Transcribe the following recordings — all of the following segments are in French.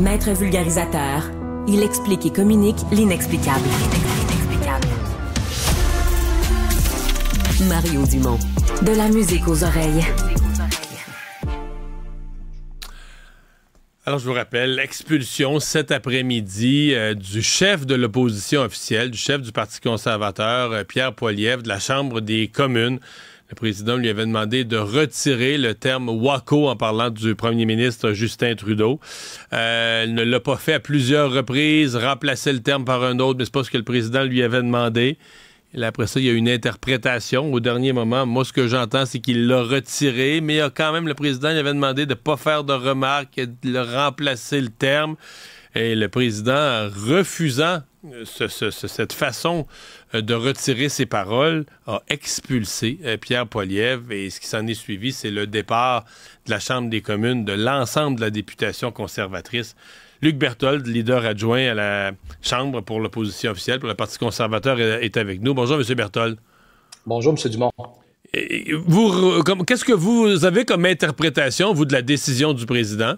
Maître vulgarisateur, il explique et communique l'inexplicable. Mario Dumont. De la musique aux oreilles. Alors, je vous rappelle, l'expulsion cet après-midi euh, du chef de l'opposition officielle, du chef du Parti conservateur, euh, Pierre Poilievre, de la Chambre des communes. Le président lui avait demandé de retirer le terme WACO en parlant du premier ministre Justin Trudeau. Euh, il ne l'a pas fait à plusieurs reprises, remplacer le terme par un autre, mais c'est pas ce que le président lui avait demandé. après ça, il y a une interprétation au dernier moment. Moi, ce que j'entends, c'est qu'il l'a retiré, mais quand même, le président lui avait demandé de ne pas faire de remarques et de remplacer le terme. Et le président, refusant cette façon euh, de retirer ses paroles a expulsé euh, Pierre Poilievre et ce qui s'en est suivi, c'est le départ de la Chambre des communes de l'ensemble de la députation conservatrice. Luc Berthold, leader adjoint à la Chambre pour l'opposition officielle, pour le Parti conservateur, est avec nous. Bonjour, M. Berthold. Bonjour, M. Dumont. qu'est-ce que vous avez comme interprétation, vous, de la décision du président?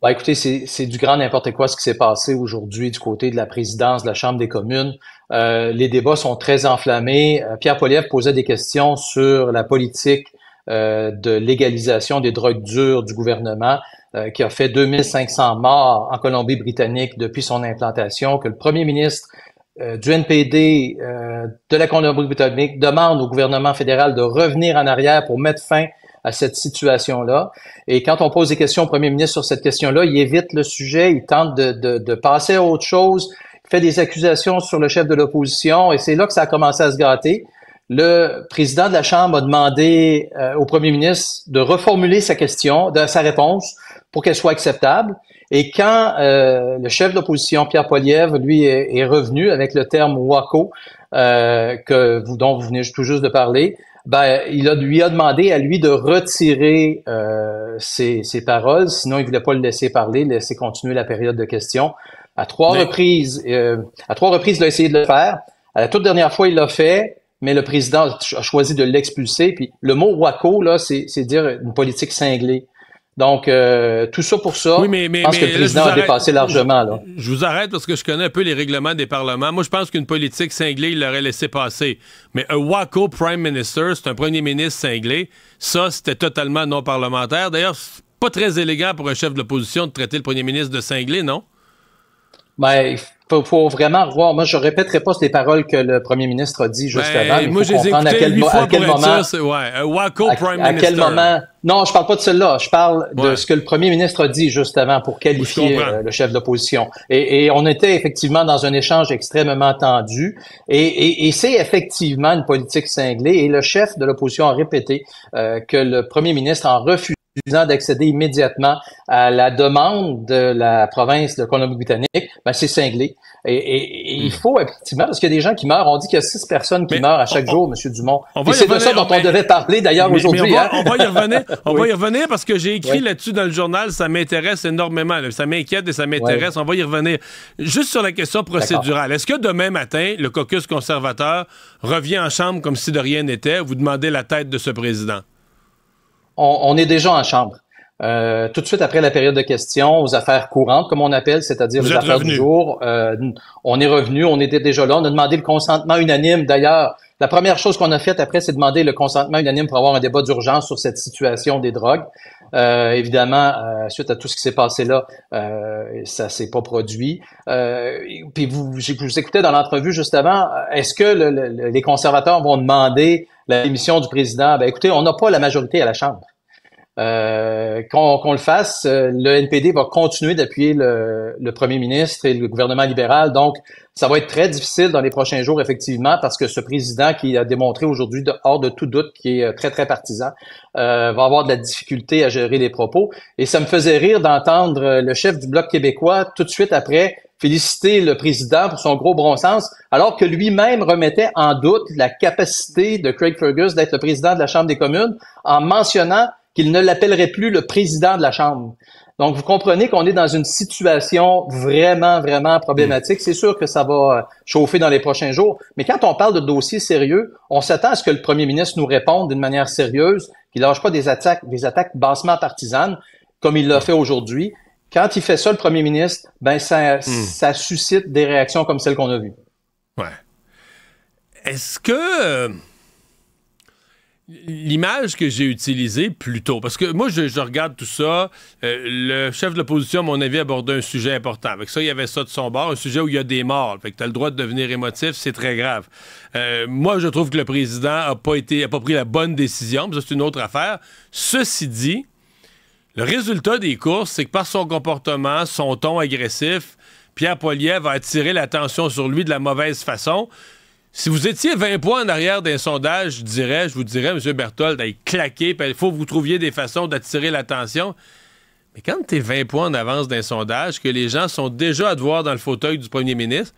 Ben écoutez, c'est du grand n'importe quoi ce qui s'est passé aujourd'hui du côté de la présidence de la Chambre des communes. Euh, les débats sont très enflammés. Euh, Pierre Poliev posait des questions sur la politique euh, de légalisation des drogues dures du gouvernement euh, qui a fait 2500 morts en Colombie-Britannique depuis son implantation, que le premier ministre euh, du NPD de la Colombie-Britannique demande au gouvernement fédéral de revenir en arrière pour mettre fin à cette situation-là. Et quand on pose des questions au premier ministre sur cette question-là, il évite le sujet, il tente de, de, de passer à autre chose, il fait des accusations sur le chef de l'opposition, et c'est là que ça a commencé à se gratter. Le président de la Chambre a demandé euh, au premier ministre de reformuler sa question, de sa réponse, pour qu'elle soit acceptable. Et quand euh, le chef de l'opposition, Pierre Poilievre lui, est, revenu avec le terme WACO, euh, que vous, dont vous venez tout juste de parler, ben, il a, lui a demandé à lui de retirer euh, ses, paroles, sinon il voulait pas le laisser parler, laisser continuer la période de questions. À trois reprises, euh, à trois reprises, il a essayé de le faire. la toute dernière fois, il l'a fait, mais le président a choisi de l'expulser. Puis le mot waco, là, c'est dire une politique cinglée. Donc, euh, tout ça pour ça. Oui, mais, je pense le président dépassé largement. Je vous arrête parce que je connais un peu les règlements des parlements. Moi, je pense qu'une politique cinglée, il l'aurait laissé passer. Mais un Waco Prime Minister, c'est un premier ministre cinglé. Ça, c'était totalement non parlementaire. D'ailleurs, pas très élégant pour un chef de l'opposition de traiter le premier ministre de cinglé, non? Ben, pour, pour, vraiment voir, moi je répéterai pas les paroles que le premier ministre a dit ben, juste avant. moi, je les ai à quel, moment. à, quel moment. Non, je parle pas de cela. Je parle de ce que le premier ministre a dit juste avant pour qualifier euh, le chef de l'opposition. Et, et, on était effectivement dans un échange extrêmement tendu. Et, et, c'est effectivement une politique cinglée. Et le chef de l'opposition a répété euh, que le premier ministre en refusait d'accéder immédiatement à la demande de la province de Colombie-Britannique, ben c'est cinglé. Et, il hmm. faut effectivement, parce qu'il y a des gens qui meurent. On dit qu'il y a six personnes qui meurent à chaque jour, Monsieur Dumont. c'est de ça dont on, devait parler d'ailleurs aujourd'hui. Hein. On, va, y revenir. On va y revenir parce que j'ai écrit là-dessus dans le journal. Ça m'intéresse énormément. Ça m'inquiète et ça m'intéresse. On va y revenir. Juste sur la question procédurale. Est-ce que demain matin, le caucus conservateur revient en chambre comme si de rien n'était Vous demandez la tête de ce président on, est déjà en chambre. Euh, tout de suite après la période de questions, aux affaires courantes, comme on appelle, c'est-à-dire les affaires du jour, euh, on est revenu, on était déjà là, on a demandé le consentement unanime. D'ailleurs, la première chose qu'on a faite après, c'est demander le consentement unanime pour avoir un débat d'urgence sur cette situation des drogues. Euh, évidemment, euh, suite à tout ce qui s'est passé là, euh, ça s'est pas produit. puis vous, vous écoutez dans l'entrevue juste avant, est-ce que les conservateurs vont demander la démission du président? Ben écoutez, on n'a pas la majorité à la Chambre. Euh, qu'on le fasse, euh, le NPD va continuer d'appuyer le, le, premier ministre et le gouvernement libéral. Donc, ça va être très difficile dans les prochains jours, effectivement, parce que ce président qui a démontré aujourd'hui, hors de tout doute, qui est euh, très, très partisan, euh, va avoir de la difficulté à gérer les propos. Et ça me faisait rire d'entendre le chef du Bloc québécois tout de suite après féliciter le président pour son gros bon sens, alors que lui-même remettait en doute la capacité de Craig Fergus d'être le président de la Chambre des communes en mentionnant qu'il ne l'appellerait plus le président de la Chambre. Donc, vous comprenez qu'on est dans une situation vraiment, vraiment problématique. C'est sûr que ça va euh, chauffer dans les prochains jours, mais quand on parle de dossiers sérieux, on s'attend à ce que le premier ministre nous réponde d'une manière sérieuse, qu'il lâche pas des attaques, des attaques bassement partisanes, comme il l'a fait aujourd'hui. Quand il fait ça, le premier ministre, ben ça, hmm. suscite des réactions comme celles qu'on a vues. Ouais. Est-ce que euh, l'image que j'ai utilisée plutôt parce que moi, je, regarde tout ça, euh, le chef de l'opposition, à mon avis, abordait un sujet important. Avec ça, il y avait ça de son bord, un sujet où il y a des morts. Fait que tu as le droit de devenir émotif, c'est très grave. Euh, moi, je trouve que le président n'a pas, été, a pas pris la bonne décision, ça, c'est une autre affaire. Ceci dit, le résultat des courses, c'est que par son comportement, son ton agressif, Pierre Poilievre a attiré l'attention sur lui de la mauvaise façon. Si vous étiez 20 points en arrière d'un sondage, je dirais, je vous dirais, M. Berthold, d'aller claquer, il faut que vous trouviez des façons d'attirer l'attention. Mais quand tu es 20 points en avance d'un sondage, que les gens sont déjà à voir dans le fauteuil du premier ministre,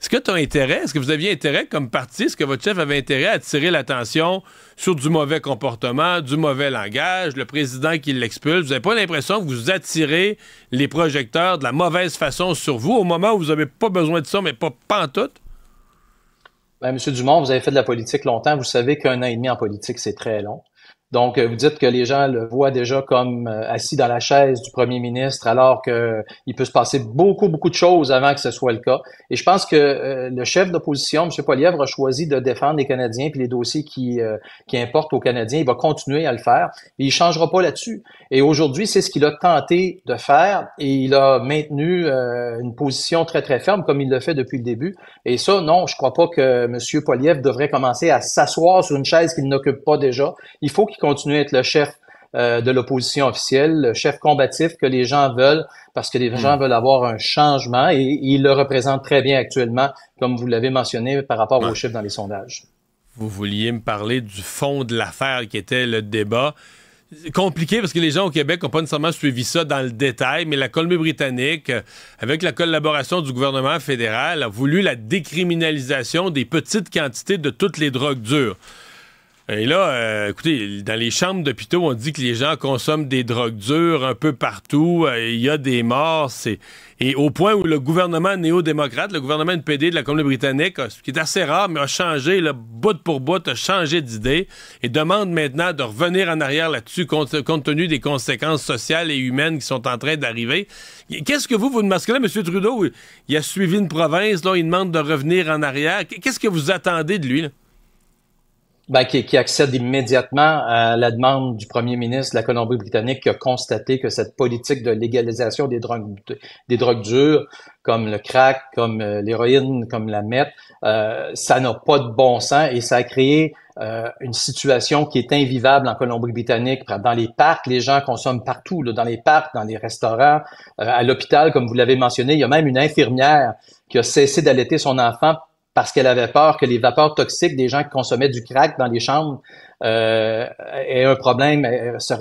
est-ce que tu as intérêt, est-ce que vous aviez intérêt comme parti, est-ce que votre chef avait intérêt à attirer l'attention sur du mauvais comportement, du mauvais langage, le président qui l'expulse? Vous n'avez pas l'impression que vous attirez les projecteurs de la mauvaise façon sur vous au moment où vous n'avez pas besoin de ça, mais pas pantoute? Ben, Monsieur Dumont, vous avez fait de la politique longtemps. Vous savez qu'un an et demi en politique, c'est très long. Donc, euh, vous dites que les gens le voient déjà comme euh, assis dans la chaise du premier ministre, alors qu'il euh, peut se passer beaucoup, beaucoup de choses avant que ce soit le cas. Et je pense que le chef d'opposition, M. Poilievre, a choisi de défendre les Canadiens puis les dossiers qui, qui importent aux Canadiens. Il va continuer à le faire et il changera pas là-dessus. Et aujourd'hui, c'est ce qu'il a tenté de faire et il a maintenu une position très, très ferme comme il le fait depuis le début. Et ça, non, je crois pas que M. Poilievre devrait commencer à s'asseoir sur une chaise qu'il n'occupe pas déjà. Il faut qu'il continuer à être le chef euh, de l'opposition officielle, le chef combatif que les gens veulent parce que les hmm. gens veulent avoir un changement et, il le représente très bien actuellement, comme vous l'avez mentionné par rapport aux chiffres dans les sondages. Vous vouliez me parler du fond de l'affaire qui était le débat compliqué parce que les gens au Québec n'ont pas nécessairement suivi ça dans le détail, mais la Colombie-Britannique, avec la collaboration du gouvernement fédéral, a voulu la décriminalisation des petites quantités de toutes les drogues dures. Et là, euh, écoutez, dans les chambres d'hôpitaux, on dit que les gens consomment des drogues dures un peu partout. Euh, il y a des morts. Et au point où le gouvernement néo-démocrate, le gouvernement NPD de la Colombie-Britannique, ce qui est assez rare, mais a changé, le bout pour bout, a changé d'idée et demande maintenant de revenir en arrière là-dessus compte, tenu des conséquences sociales et humaines qui sont en train d'arriver. Qu'est-ce que vous, vous masquez monsieur M. Trudeau, il a suivi une province, là, il demande de revenir en arrière. Qu'est-ce que vous attendez de lui? ben, qui, qui, accède immédiatement à la demande du premier ministre de la Colombie-Britannique qui a constaté que cette politique de légalisation des drogues, des drogues dures, comme le crack, comme euh, l'héroïne, comme la meth, euh, ça n'a pas de bon sens et ça a créé euh, une situation qui est invivable en Colombie-Britannique. Dans les parcs, les gens consomment partout, dans les parcs, dans les restaurants, à l'hôpital, comme vous l'avez mentionné. Il y a même une infirmière qui a cessé d'allaiter son enfant parce qu'elle avait peur que les vapeurs toxiques des gens qui consommaient du crack dans les chambres euh, aient un problème, euh, ça,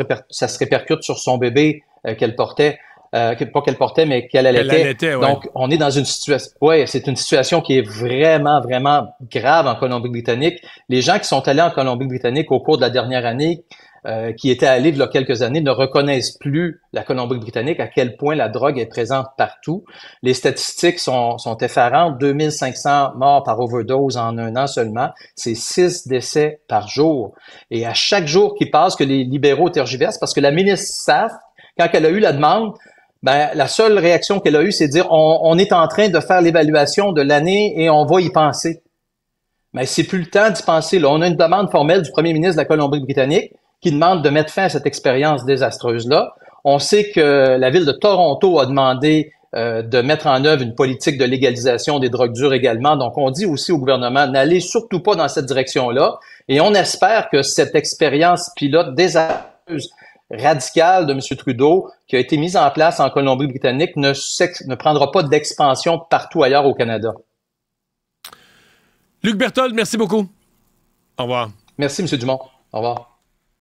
se répercute sur son bébé euh, qu'elle portait. Euh, pas qu'elle portait, mais qu'elle allaitait. Donc, on est dans une situation. Ouais, c'est une situation qui est vraiment, vraiment grave en Colombie-Britannique. Les gens qui sont allés en Colombie-Britannique au cours de la dernière année, euh, qui étaient allés y a quelques années ne reconnaissent plus la Colombie-Britannique, à quel point la drogue est présente partout. Les statistiques sont, sont effarantes. 2500 morts par overdose en un an seulement. C'est six décès par jour. Et à chaque jour qui passe que les libéraux tergiversent, parce que la ministre Saf, quand elle a eu la demande, ben, la seule réaction qu'elle a eue, c'est de dire on, est en train de faire l'évaluation de l'année et on va y penser. Mais c'est plus le temps d'y penser. Là. On a une demande formelle du premier ministre de la Colombie-Britannique qui demande de mettre fin à cette expérience désastreuse-là. On sait que la ville de Toronto a demandé euh, de mettre en œuvre une politique de légalisation des drogues dures également. Donc, on dit aussi au gouvernement, n'allez surtout pas dans cette direction-là. Et on espère que cette expérience pilote désastreuse radicale de M. Trudeau qui a été mise en place en Colombie-Britannique ne, ne prendra pas d'expansion partout ailleurs au Canada. Luc Berthold, merci beaucoup. Au revoir. Merci, M. Dumont. Au revoir.